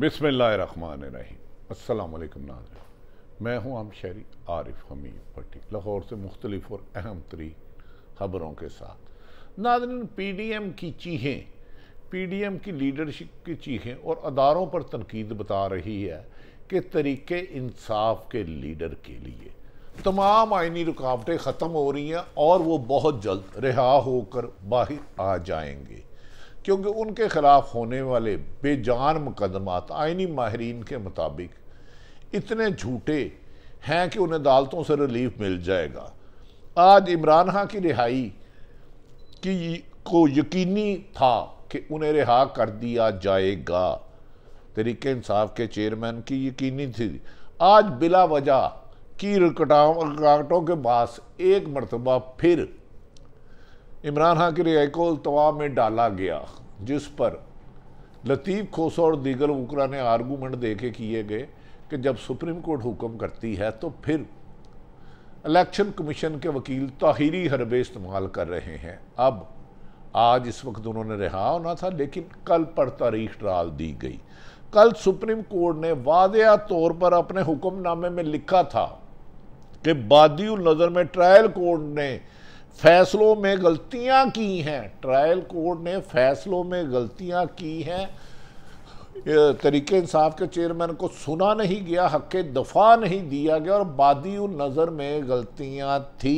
बिसमान रहीम अलैक्म नाजर मैं हूं आम शहरी आरिफ हमीद भट्टी लाहौर से मुख्तलिफ और अहम तरी खबरों के साथ नाजरन पी डी एम की चीहें पी डी एम की लीडरशिप की चीहें और अदारों पर तनकीद बता रही है कि तरीके इंसाफ के लीडर के लिए तमाम आइनी रुकावटें ख़त्म हो रही हैं और वो बहुत जल्द रिहा होकर बाहर आ जाएंगे क्योंकि उनके ख़िलाफ़ होने वाले बेजान मुकदमात आइनी माहरीन के मुताबिक इतने झूठे हैं कि उन्हें अदालतों से रिलीफ मिल जाएगा आज इमरान खां की रिहाई की को यकीनी था कि उन्हें रिहा कर दिया जाएगा तरीके इंसाफ के चेयरमैन की यकीनी थी आज बिला वजह की रुकावटों के पास एक मरतबा फिर इमरान खान की रिहाई को अल्तवा में डाला गया जिस पर लतीफ़ खोसा और दीगर वकरा ने आर्गूमेंट दे के किए गए कि जब सुप्रीम कोर्ट हुक्म करती है तो फिर इलेक्शन कमीशन के वकील ताहिरी हरबे इस्तेमाल कर रहे हैं अब आज इस वक्त उन्होंने रिहा होना था लेकिन कल पर तारीख डाल दी गई कल सुप्रीम कोर्ट ने वादया तौर पर अपने हुक्मनामे में लिखा था कि बादी नज़र में ट्रायल कोर्ट ने फैसलों में गलतियां की हैं ट्रायल कोर्ट ने फैसलों में गलतियां की हैं तरीके इंसाफ के चेयरमैन को सुना नहीं गया हक के दफा नहीं दिया गया और बादी नज़र में गलतियां थी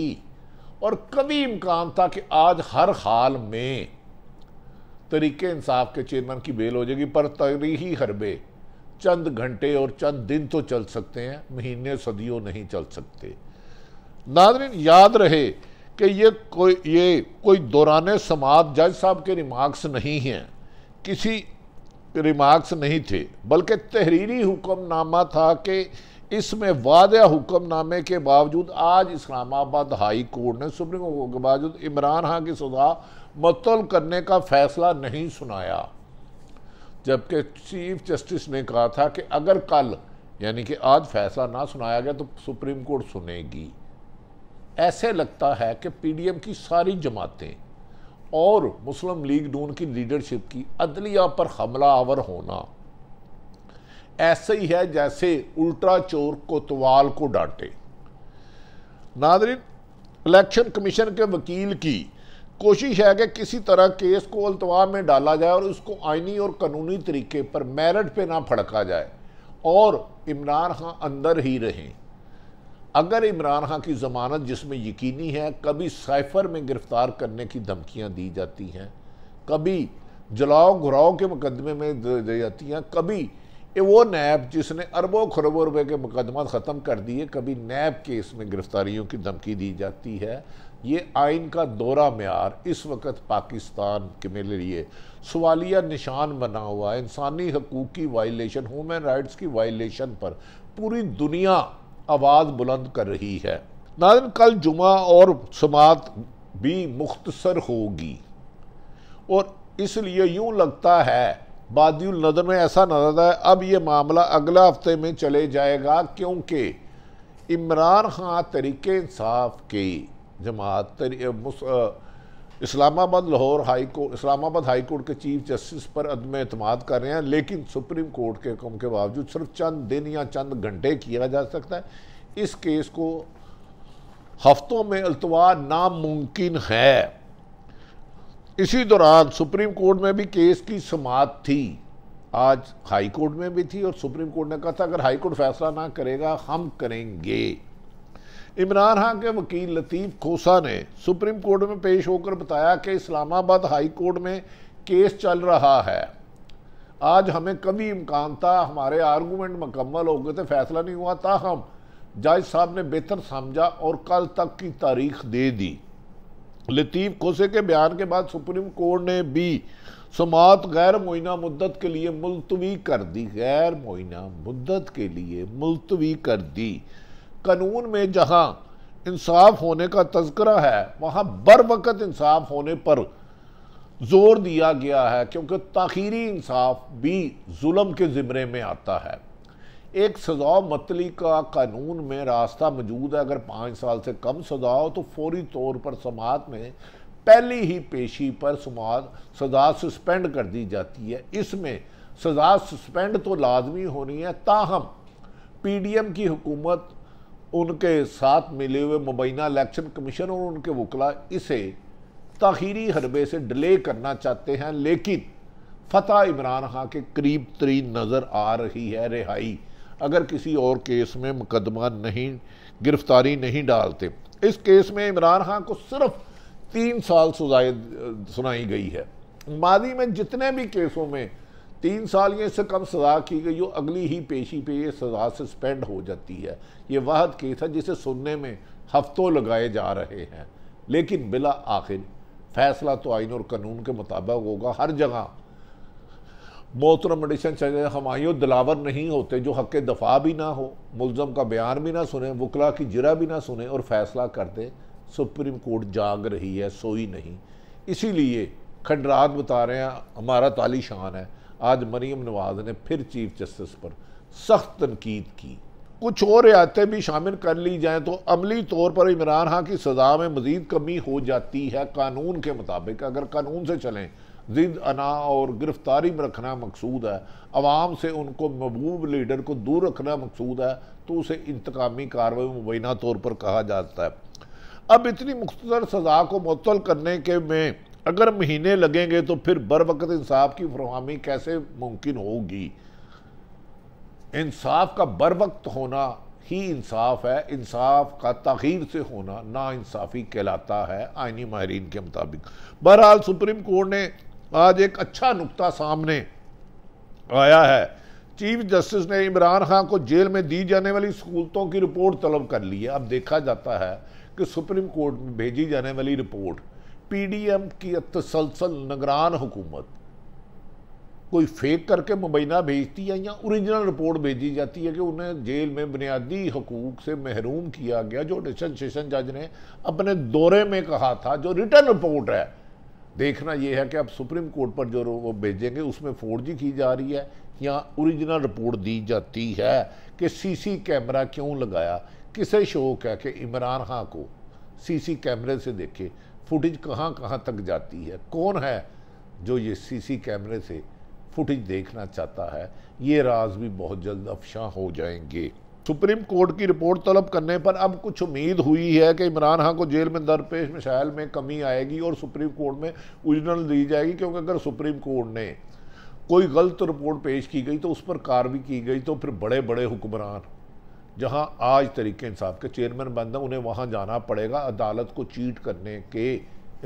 और कभी इम्कान था कि आज हर हाल में तरीके इंसाफ के चेयरमैन की बेल हो जाएगी पर तरीही हरबे चंद घंटे और चंद दिन तो चल सकते हैं महीने सदियों नहीं चल सकते नादरीन याद रहे कि ये कोई ये कोई दौरान समात जज साहब के रिमार्क्स नहीं हैं किसी रिमार्क्स नहीं थे बल्कि तहरीरी हुक्मनामा था कि इसमें वादा हुक्मनामे के बावजूद आज इस्लामाबाद हाई कोर्ट ने सुप्रीम कोर्ट के बावजूद इमरान खां की सजा मतल करने का फैसला नहीं सुनाया जबकि चीफ जस्टिस ने कहा था कि अगर कल यानी कि आज फैसला ना सुनाया गया तो सुप्रीम कोर्ट सुनेगी ऐसे लगता है कि पीडीएम की सारी जमातें और मुस्लिम लीग नून की लीडरशिप की अदलिया पर हमला आवर होना ऐसे ही है जैसे उल्टा चोर कोतवाल को डांटे नादरीन इलेक्शन कमीशन के वकील की कोशिश है कि किसी तरह केस को अल्तवा में डाला जाए और उसको आइनी और कानूनी तरीके पर मेरिट पे ना फड़का जाए और इमरान खान अंदर ही रहें अगर इमरान खां की ज़मानत जिसमें यकीनी है कभी साइफर में गिरफ़्तार करने की धमकियाँ दी जाती हैं कभी जलाओ घुराओ के मुकदमे में दी जाती हैं कभी वो नैब जिसने अरबों खरबों रुपए के मुकदमा ख़त्म कर दिए कभी नैब केस में गिरफ़्तारियों की धमकी दी जाती है ये आइन का दौरा मैार इस वक्त पाकिस्तान के मेरे लिए सवालिया निशान बना हुआ है इंसानी हकूक़ की वायलेशन ह्यूमन राइट्स की वायलेशन पर पूरी दुनिया आवाज़ बुलंद कर रही है नाजन कल जुमा और समात भी मुख्तसर होगी और इसलिए यूँ लगता है बादल नज़र में ऐसा नजर है अब ये मामला अगला हफ्ते में चले जाएगा क्योंकि इमरान खां तरीके इंसाफ की जमात Islamabad Lahore high court Islamabad high court के चीफ जस्टिस पर अदम अतमाद कर रहे हैं लेकिन सुप्रीम कोर्ट के हुक्म के बावजूद सिर्फ चंद दिन या चंद घंटे किया जा सकता है इस केस को हफ्तों में अल्तवा नामुमकिन है इसी दौरान सुप्रीम कोर्ट में भी केस की समात थी आज हाई कोर्ट में भी थी और सुप्रीम कोर्ट ने कहा था अगर हाई कोर्ट फैसला ना करेगा हम करेंगे इमरान खान के वकील लतीफ़ खोसा ने सुप्रीम कोर्ट में पेश होकर बताया कि इस्लामाबाद हाई कोर्ट में केस चल रहा है आज हमें कभी इम्कान था हमारे आर्गूमेंट मुकम्मल हो गए थे फैसला नहीं हुआ था हम जज साहब ने बेहतर समझा और कल तक की तारीख दे दी लतीफ़ खोसे के बयान के बाद सुप्रीम कोर्ट ने भी समात गैर मुइना मुद्दत के लिए मुलतवी कर दी गैर मुइना मुद्दत के लिए मुलतवी कर दी कानून में जहाँ इंसाफ होने का तस्करा है वहाँ बर वक्त इंसाफ होने पर जोर दिया गया है क्योंकि ताखीरी इंसाफ भी जुल्म के ज़िमरे में आता है एक सजा मतली का कानून में रास्ता मौजूद है अगर पाँच साल से कम सजा हो तो फौरी तौर पर समात में पहली ही पेशी पर समात सजा सस्पेंड कर दी जाती है इसमें सजा सस्पेंड तो लाजमी होनी है ताहम पी डी एम की हुकूमत उनके साथ मिले हुए मुबैना इलेक्शन कमीशन और उनके वकला इसे तखीरी हरबे से डिले करना चाहते हैं लेकिन फ़तेह इमरान खां के करीब तरीन नज़र आ रही है रिहाई अगर किसी और केस में मुकदमा नहीं गिरफ्तारी नहीं डालते इस केस में इमरान खां को सिर्फ तीन साल सजाए सुनाई गई है माजी में जितने भी केसों में तीन साल ये से कम सज़ा की गई जो अगली ही पेशी पे ये सज़ा सस्पेंड हो जाती है ये वह केस है जिसे सुनने में हफ्तों लगाए जा रहे हैं लेकिन बिला आखिर फैसला तो आइन और कानून के मुताबिक होगा हर जगह मोहतरम एडिशन चाहे हमायों दिलावर नहीं होते जो हक दफा भी ना हो मुलम का बयान भी ना सुने वकला की जरा भी ना सुने और फैसला कर दे सुप्रीम कोर्ट जाग रही है सोई नहीं इसीलिए खंडरात बता रहे हैं हमारा ताली शान है आज मरीम नवाज ने फिर चीफ जस्टिस पर सख्त तनकीद की कुछ और रियातें भी शामिल कर ली जाएँ तो अमली तौर पर इमरान खां की सज़ा में मज़ीद कमी हो जाती है कानून के मुताबिक अगर कानून से चलें जिद अना और गिरफ्तारी में रखना मकसूद है आवाम से उनको महबूब लीडर को दूर रखना मकसूद है तो उसे इंतकामी कार्रवाई मुबैना तौर पर कहा जाता है अब इतनी मुख्तर सज़ा को मअल करने के में अगर महीने लगेंगे तो फिर बर वक्त इंसाफ की फरहमी कैसे मुमकिन होगी इंसाफ का बर वक्त होना ही इंसाफ है इंसाफ का तखीर से होना ना इंसाफी कहलाता है आइनी माहरीन के मुताबिक बहरहाल सुप्रीम कोर्ट ने आज एक अच्छा नुकता सामने आया है चीफ जस्टिस ने इमरान खान को जेल में दी जाने वाली सहूलतों की रिपोर्ट तलब कर ली है अब देखा जाता है कि सुप्रीम कोर्ट में भेजी जाने वाली रिपोर्ट पी डी एम की तसलसल नगरान हुकूमत कोई फेक करके मुबैना भेजती है या ओरिजिनल रिपोर्ट भेजी जाती है कि उन्हें जेल में बुनियादी हकूक से महरूम किया गया जो डिशन सेशन जज ने अपने दौरे में कहा था जो रिटर्न रिपोर्ट है देखना यह है कि अब सुप्रीम कोर्ट पर जो वो भेजेंगे उसमें फोर्जी की जा रही है या ओरिजिनल रिपोर्ट दी जाती है कि सीसी कैमरा क्यों लगाया किसे शौक है कि इमरान खां को सीसी कैमरे से देखे फुटेज कहाँ कहाँ तक जाती है कौन है जो ये सीसी कैमरे से फुटेज देखना चाहता है ये राज भी बहुत जल्द अफशा हो जाएंगे सुप्रीम कोर्ट की रिपोर्ट तलब करने पर अब कुछ उम्मीद हुई है कि इमरान खान को जेल में दरपेश मिसाइल में कमी आएगी और सुप्रीम कोर्ट में ओरिजिनल दी जाएगी क्योंकि अगर सुप्रीम कोर्ट ने कोई गलत रिपोर्ट पेश की गई तो उस पर कार्रवाई की गई तो फिर बड़े बड़े हुक्मरान जहां आज तरीके इंसाफ के चेयरमैन बनदा उन्हें वहां जाना पड़ेगा अदालत को चीट करने के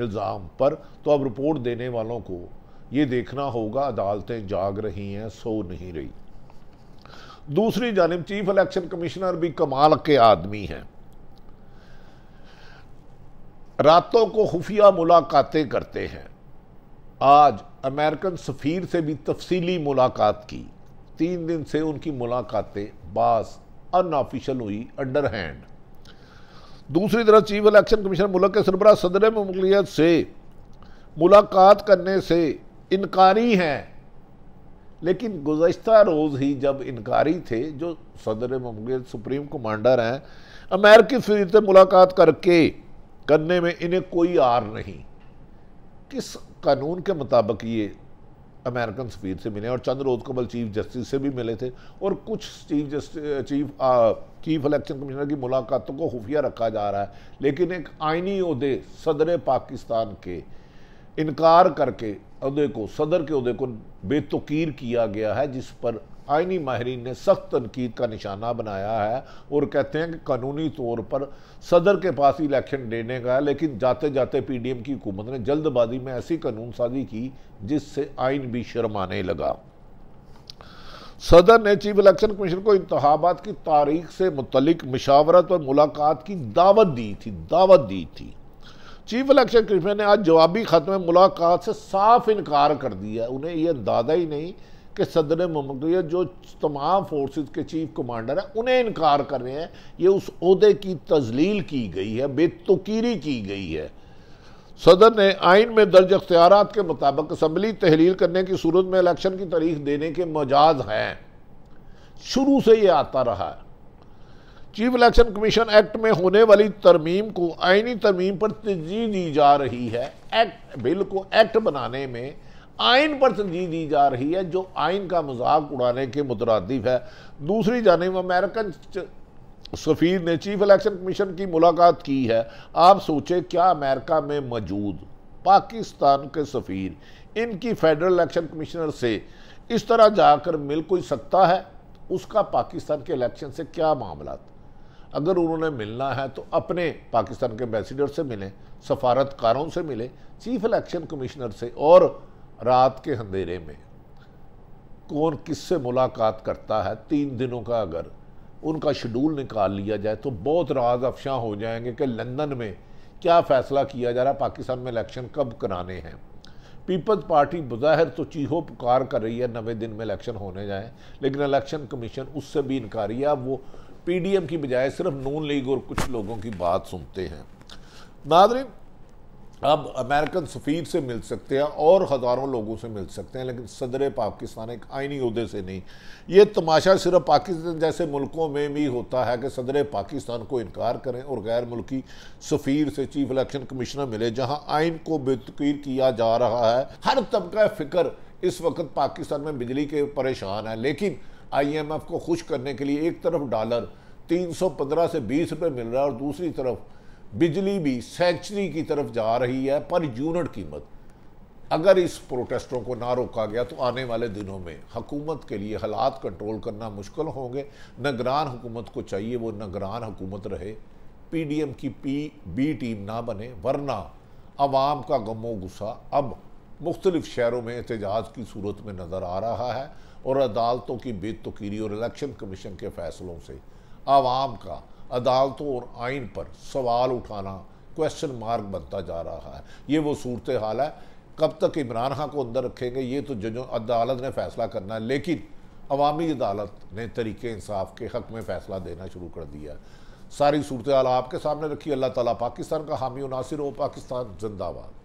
इल्ज़ाम पर तो अब रिपोर्ट देने वालों को ये देखना होगा अदालतें जाग रही हैं सो नहीं रही दूसरी जानब चीफ इलेक्शन कमिश्नर भी कमाल के आदमी हैं रातों को खुफिया मुलाकातें करते हैं आज अमेरिकन सफ़ीर से भी तफसीली मुलाकात की तीन दिन से उनकी मुलाकातें बास अनऑफिशियल हुई अंडर हैंड दूसरी तरफ चीफ इलेक्शन कमीशन मुल्क के सरबरा सदर ममलियत से मुलाकात करने से इनकारी हैं लेकिन गुजशत रोज़ ही जब इनकारी थे जो सदर ममलियत सुप्रीम कमांडर हैं अमेरिकी फरीद से मुलाकात करके करने में इन्हें कोई आर नहीं किस कानून के मुताबिक ये अमेरिकन सफीर से मिले और चंद रोज कमल चीफ जस्टिस से भी मिले थे और कुछ chief justice chief chief election commissioner की मुलाकातों को खुफिया रखा जा रहा है लेकिन एक आइनी अहदे सदर पाकिस्तान के इनकार करके अहदे को सदर के अहदे को बेतकीर किया गया है जिस पर आइनी माहरीन ने सख्त तनकीद का निशाना बनाया है और कहते हैं कि कानूनी तौर पर सदर के पास इलेक्शन देने का है लेकिन जाते जाते पी डी एम की हुकूमत ने जल्दबाजी में ऐसी कानून साजी की जिससे आइन भी शर्माने लगा सदर ने चीफ इलेक्शन कमीशन को इंतबात की तारीख से मुतलिक मशावरत और मुलाकात की दावत दी थी दावत दी थी चीफ इलेक्शन कमीशन ने आज जवाबी खत में मुलाकात से साफ इनकार कर दिया उन्हें यह अंदाजा ही नहीं कि सदर ममलियत जो तमाम फोर्सेस के चीफ कमांडर हैं उन्हें इनकार कर रहे हैं ये उस अहदे की तजलील की गई है बेतुकीरी की गई है सदर ने आइन में दर्ज अख्तियार के मुताबिक असम्बली तहलील करने की सूरत में इलेक्शन की तारीख देने के मजाज हैं शुरू से ये आता रहा है चीफ इलेक्शन कमीशन एक्ट में होने वाली तरमीम को आइनी तरमीम पर तरजीह दी जा रही है एक्ट बिल को एक्ट बनाने में आइन पर तरजीह दी जा रही है जो आइन का मजाक उड़ाने के मुतरद है दूसरी जानब अमेरिकन सफ़ीर ने चीफ इलेक्शन कमीशन की मुलाकात की है आप सोचें क्या अमेरिका में मौजूद पाकिस्तान के सफ़ीर इनकी फेडरल इलेक्शन कमिश्नर से इस तरह जाकर मिल कोई सकता है उसका पाकिस्तान के इलेक्शन से क्या मामला अगर उन्होंने मिलना है तो अपने पाकिस्तान के एम्बेसडर से मिलें सफारतकारों से मिलें चीफ इलेक्शन कमिश्नर से और रात के अंधेरे में कौन किससे मुलाकात करता है तीन दिनों का अगर उनका शेड्यूल निकाल लिया जाए तो बहुत राज अफशा हो जाएंगे कि लंदन में क्या फ़ैसला किया जा रहा है पाकिस्तान में इलेक्शन कब कराने हैं पीपल्स पार्टी बज़ाहिर तो चीहो पुकार कर रही है नवे दिन में इलेक्शन होने जाए लेकिन इलेक्शन कमीशन उससे भी इनकारी है अब वो पीडीएम की बजाय सिर्फ नून लीग और कुछ लोगों की बात सुनते हैं नादरी अब अमेरिकन सफ़ीर से मिल सकते हैं और हज़ारों लोगों से मिल सकते हैं लेकिन सदर पाकिस्तान एक आइनी अहदे से नहीं ये तमाशा सिर्फ पाकिस्तान जैसे मुल्कों में भी होता है कि सदर पाकिस्तान को इनकार करें और गैर मुल्की सफ़ीर से चीफ इलेक्शन कमिश्नर मिले जहां आइन को बेतकीर किया जा रहा है हर तबका फ़िक्र इस वक्त पाकिस्तान में बिजली के परेशान है लेकिन आई एम एफ़ को खुश करने के लिए एक तरफ डॉलर तीन सौ पंद्रह से बीस रुपये मिल रहा है और दूसरी तरफ बिजली भी सेंचुरी की तरफ जा रही है पर यूनिट कीमत अगर इस प्रोटेस्टों को ना रोका गया तो आने वाले दिनों में हकूमत के लिए हालात कंट्रोल करना मुश्किल होंगे नगरान हुकूमत को चाहिए वो नगरान हुकूमत रहे पीडीएम की पी बी टीम ना बने वरना आवाम का गमो गुस्सा अब मुख्तलिफ शहरों में एहतजाज की सूरत में नज़र आ रहा है और अदालतों की बेतकीरी और इलेक्शन कमीशन के फैसलों से आवाम का अदालतों और आइन पर सवाल उठाना क्वेश्चन मार्क बनता जा रहा है ये वो सूरत हाल है कब तक इमरान खां को अंदर रखेंगे ये तो जजों अदालत ने फैसला करना है लेकिन अवामी अदालत ने तरीके इंसाफ के हक में फैसला देना शुरू कर दिया सारी सूरत हाल आपके सामने रखी अल्लाह ताला पाकिस्तान का हामी नासिर हो पाकिस्तान जिंदाबाद